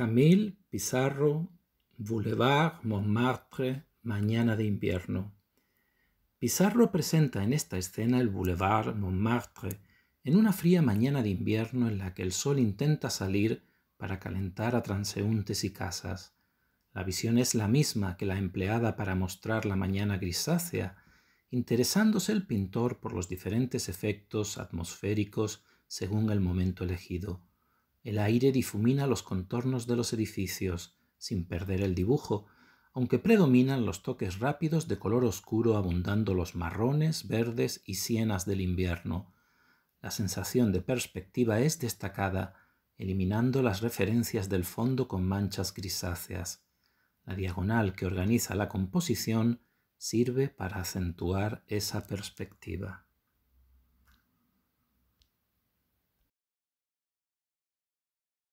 Camille Pizarro, Boulevard Montmartre, Mañana de invierno. Pizarro presenta en esta escena el Boulevard Montmartre en una fría mañana de invierno en la que el sol intenta salir para calentar a transeúntes y casas. La visión es la misma que la empleada para mostrar la mañana grisácea, interesándose el pintor por los diferentes efectos atmosféricos según el momento elegido. El aire difumina los contornos de los edificios, sin perder el dibujo, aunque predominan los toques rápidos de color oscuro abundando los marrones, verdes y sienas del invierno. La sensación de perspectiva es destacada, eliminando las referencias del fondo con manchas grisáceas. La diagonal que organiza la composición sirve para acentuar esa perspectiva.